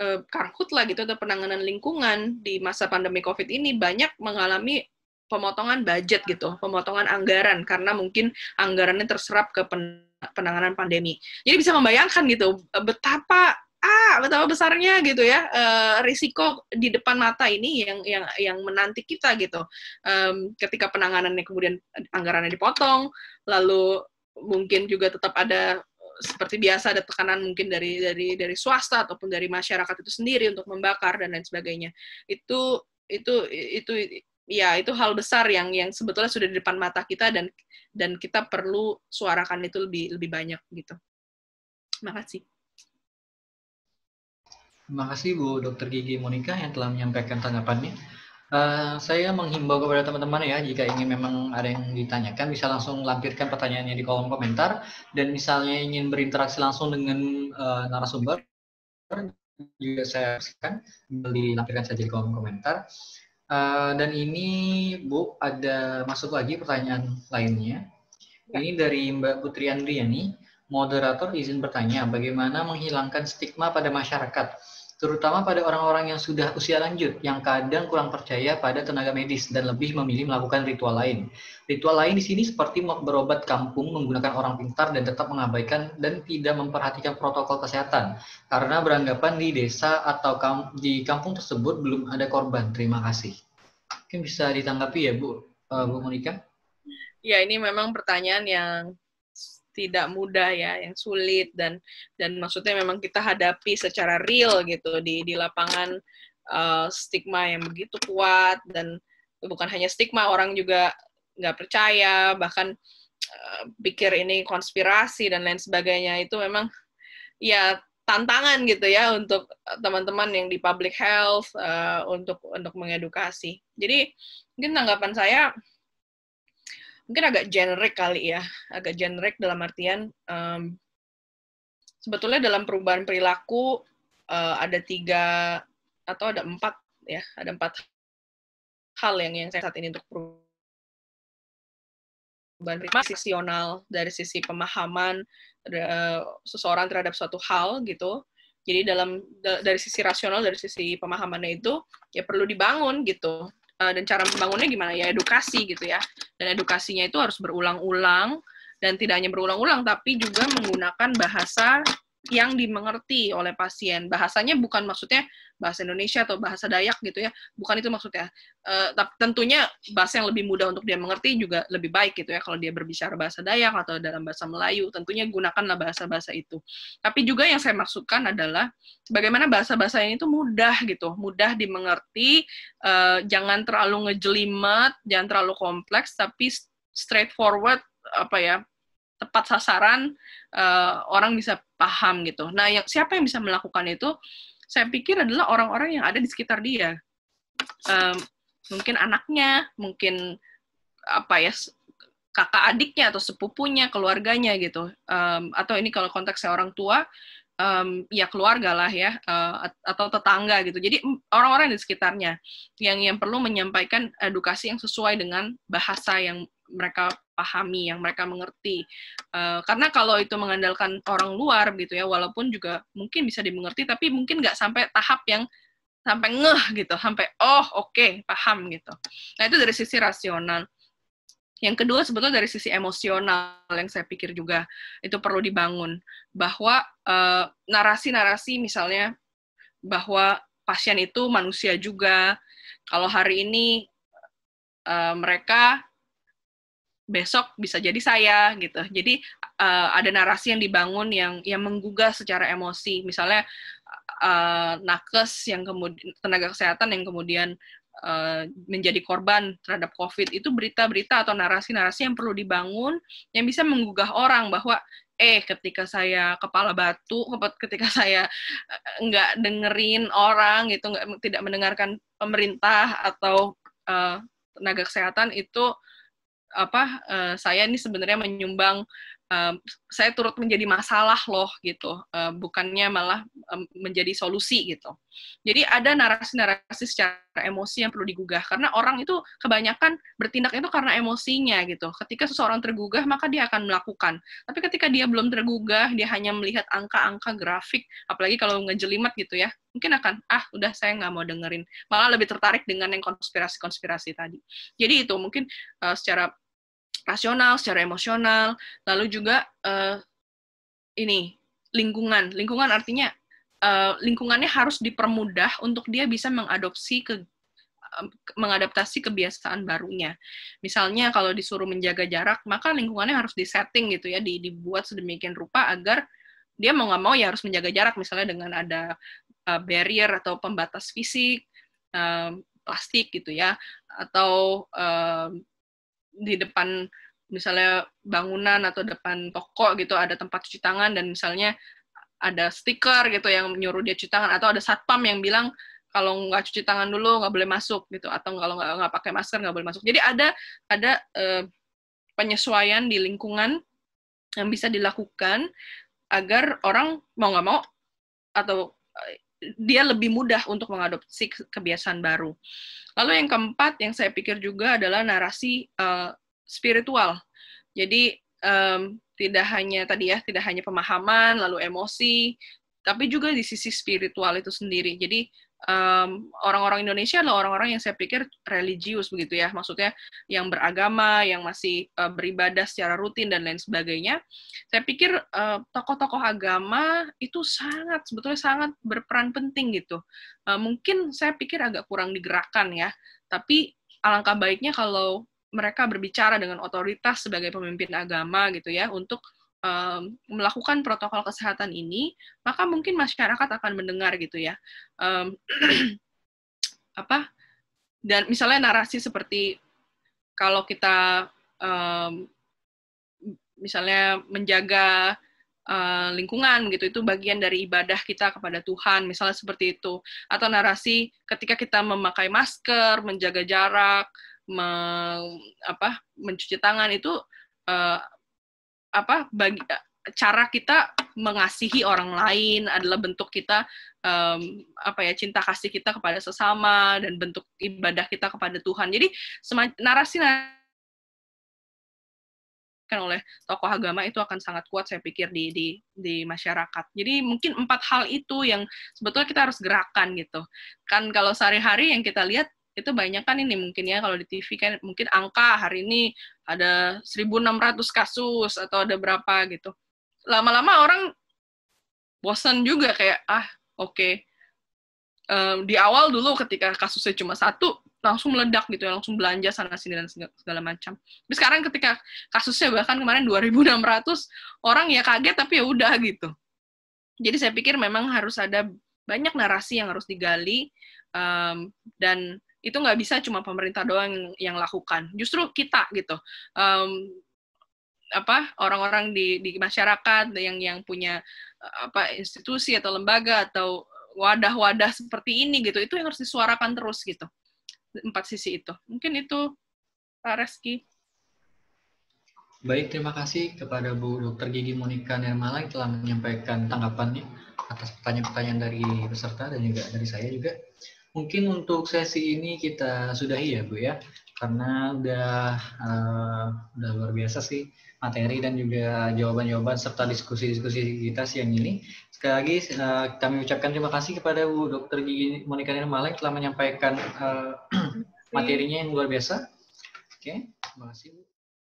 Speaker 2: um, karhut lah gitu atau penanganan lingkungan di masa pandemi covid ini banyak mengalami pemotongan budget gitu pemotongan anggaran karena mungkin anggarannya terserap ke pen penanganan pandemi jadi bisa membayangkan gitu betapa ah betapa besarnya gitu ya uh, risiko di depan mata ini yang yang yang menanti kita gitu um, ketika penanganannya kemudian anggarannya dipotong lalu mungkin juga tetap ada seperti biasa ada tekanan mungkin dari dari dari swasta ataupun dari masyarakat itu sendiri untuk membakar dan lain sebagainya itu itu itu ya itu hal besar yang yang sebetulnya sudah di depan mata kita dan dan kita perlu suarakan itu lebih lebih banyak gitu makasih
Speaker 1: Terima kasih Bu Dokter Gigi Monika yang telah menyampaikan tanggapannya. Uh, saya menghimbau kepada teman-teman ya, jika ingin memang ada yang ditanyakan, bisa langsung lampirkan pertanyaannya di kolom komentar. Dan misalnya ingin berinteraksi langsung dengan uh, narasumber, juga saya kan dilampirkan saja di kolom komentar. Uh, dan ini Bu, ada masuk lagi pertanyaan lainnya. Ya. Ini dari Mbak Putri Andriani, moderator izin bertanya, bagaimana menghilangkan stigma pada masyarakat? terutama pada orang-orang yang sudah usia lanjut yang kadang kurang percaya pada tenaga medis dan lebih memilih melakukan ritual lain. Ritual lain di sini seperti berobat kampung menggunakan orang pintar dan tetap mengabaikan dan tidak memperhatikan protokol kesehatan karena beranggapan di desa atau kam di kampung tersebut belum ada korban. Terima kasih. Mungkin bisa ditanggapi ya Bu, uh, Bu Monika?
Speaker 2: Ya ini memang pertanyaan yang tidak mudah ya, yang sulit dan dan maksudnya memang kita hadapi secara real gitu di di lapangan uh, stigma yang begitu kuat dan bukan hanya stigma orang juga nggak percaya bahkan eh, pikir ini konspirasi dan lain sebagainya itu memang ya tantangan gitu ya untuk teman-teman yang di public health uh, untuk untuk mengedukasi. Jadi mungkin tanggapan saya mungkin agak generik kali ya, agak generik dalam artian um, sebetulnya dalam perubahan perilaku uh, ada tiga atau ada empat ya, ada empat hal yang yang saya saat ini untuk perubahan perilaku sisional dari sisi pemahaman uh, seseorang terhadap suatu hal gitu. Jadi dalam dari sisi rasional, dari sisi pemahamannya itu ya perlu dibangun gitu Eh, dan cara membangunnya gimana ya edukasi gitu ya dan edukasinya itu harus berulang-ulang dan tidak hanya berulang-ulang tapi juga menggunakan bahasa yang dimengerti oleh pasien bahasanya bukan maksudnya bahasa Indonesia atau bahasa Dayak gitu ya bukan itu maksudnya uh, eh, tapi tentunya bahasa yang lebih mudah untuk dia mengerti juga lebih baik gitu ya kalau dia berbicara bahasa Dayak atau dalam bahasa Melayu tentunya gunakanlah bahasa-bahasa itu tapi juga yang saya maksudkan adalah bagaimana bahasa-bahasa ini tuh mudah gitu mudah dimengerti uh, jangan terlalu ngejelimet jangan terlalu kompleks tapi straightforward apa ya tepat sasaran uh, orang bisa paham gitu. Nah, yang, siapa yang bisa melakukan itu? saya pikir adalah orang-orang yang ada di sekitar dia. Um, mungkin anaknya, mungkin apa ya kakak adiknya atau sepupunya, keluarganya gitu. Um, atau ini kalau konteksnya orang tua, um, ya keluarga lah ya uh, atau tetangga gitu. Jadi orang-orang di sekitarnya yang yang perlu menyampaikan edukasi yang sesuai dengan bahasa yang mereka pahami, yang mereka mengerti. Uh, karena kalau itu mengandalkan orang luar gitu ya, walaupun juga mungkin bisa dimengerti, tapi mungkin nggak sampai tahap yang sampai ngeh gitu, sampai oh oke okay, paham gitu. Nah itu dari sisi rasional. Yang kedua sebetulnya dari sisi emosional yang saya pikir juga itu perlu dibangun bahwa eh, narasi-narasi uh, misalnya bahwa pasien itu manusia juga. Kalau hari ini uh, mereka besok bisa jadi saya gitu. Jadi uh, ada narasi yang dibangun yang yang menggugah secara emosi. Misalnya uh, nakes yang kemudian tenaga kesehatan yang kemudian uh, menjadi korban terhadap COVID itu berita-berita atau narasi-narasi yang perlu dibangun yang bisa menggugah orang bahwa eh ketika saya kepala batu ketika saya nggak dengerin orang gitu nggak tidak mendengarkan pemerintah atau uh, tenaga kesehatan itu apa uh, saya ini sebenarnya menyumbang uh, saya turut menjadi masalah loh gitu uh, bukannya malah um, menjadi solusi gitu jadi ada narasi-narasi secara emosi yang perlu digugah karena orang itu kebanyakan bertindak itu karena emosinya gitu ketika seseorang tergugah maka dia akan melakukan tapi ketika dia belum tergugah dia hanya melihat angka-angka grafik apalagi kalau ngejelimet gitu ya mungkin akan ah udah saya nggak mau dengerin malah lebih tertarik dengan yang konspirasi-konspirasi tadi jadi itu mungkin uh, secara rasional, secara emosional, lalu juga uh, ini lingkungan. Lingkungan artinya uh, lingkungannya harus dipermudah untuk dia bisa mengadopsi ke mengadaptasi kebiasaan barunya. Misalnya kalau disuruh menjaga jarak, maka lingkungannya harus disetting gitu ya, dibuat sedemikian rupa agar dia mau nggak mau ya harus menjaga jarak, misalnya dengan ada eh, barrier atau pembatas fisik, plastik gitu ya, atau di depan misalnya bangunan atau depan toko gitu ada tempat cuci tangan dan misalnya ada stiker gitu yang nyuruh dia cuci tangan atau ada satpam yang bilang kalau nggak cuci tangan dulu nggak boleh masuk gitu atau kalau nggak nggak pakai masker nggak boleh masuk jadi ada ada uh, penyesuaian di lingkungan yang bisa dilakukan agar orang mau nggak mau atau dia lebih mudah untuk mengadopsi kebiasaan baru. Lalu yang keempat yang saya pikir juga adalah narasi uh, spiritual. Jadi um, tidak hanya tadi ya, tidak hanya pemahaman lalu emosi, tapi juga di sisi spiritual itu sendiri. Jadi orang orang-orang Indonesia adalah orang-orang yang saya pikir religius begitu ya, maksudnya yang beragama, yang masih uh, beribadah secara rutin dan lain sebagainya. Saya pikir tokoh eh, tokoh-tokoh agama itu sangat sebetulnya sangat berperan penting gitu. Uh, mungkin saya pikir agak kurang digerakkan ya, tapi alangkah baiknya kalau mereka berbicara dengan otoritas sebagai pemimpin agama gitu ya untuk um, melakukan protokol kesehatan ini, maka mungkin masyarakat akan mendengar gitu ya. Um, apa dan misalnya narasi seperti kalau kita um, misalnya menjaga uh, lingkungan gitu itu bagian dari ibadah kita kepada Tuhan misalnya seperti itu atau narasi ketika kita memakai masker menjaga jarak me, apa mencuci tangan itu uh, apa bagi eh, cara kita mengasihi orang lain adalah bentuk kita um, apa ya cinta kasih kita kepada sesama dan bentuk ibadah kita kepada Tuhan. Jadi narasi kan oleh tokoh agama itu akan sangat kuat saya pikir di di di masyarakat. Jadi mungkin empat hal itu yang sebetulnya kita harus gerakan gitu. Kan kalau sehari-hari yang kita lihat itu banyak kan ini mungkin ya kalau di TV kan mungkin angka hari ini ada 1.600 kasus atau ada berapa gitu. Lama-lama orang bosan juga kayak ah oke okay. um, di awal dulu ketika kasusnya cuma satu langsung meledak gitu ya langsung belanja sana sini dan segala, macam. Tapi sekarang ketika kasusnya bahkan kemarin 2.600 orang ya kaget tapi ya udah gitu. Jadi saya pikir memang harus ada banyak narasi yang harus digali um, dan itu nggak bisa cuma pemerintah doang yang, yang lakukan justru kita gitu um, apa orang-orang di di masyarakat yang yang punya eh, apa institusi atau lembaga atau wadah-wadah seperti ini gitu itu yang harus disuarakan terus gitu empat sisi itu mungkin itu Pak Reski
Speaker 1: baik terima kasih kepada Bu Dokter Gigi Monika Nirmala yang telah menyampaikan tanggapannya atas pertanyaan-pertanyaan dari peserta dan juga dari saya juga Mungkin untuk sesi ini kita sudahi ya Bu ya, karena udah uh, udah luar biasa sih materi dan juga jawaban-jawaban serta diskusi-diskusi kita siang ini. Sekali lagi uh, kami ucapkan terima kasih kepada Bu Dr. Gigi Monika Nirmalek telah menyampaikan uh, materinya yang luar biasa. Oke, okay, terima kasih Bu.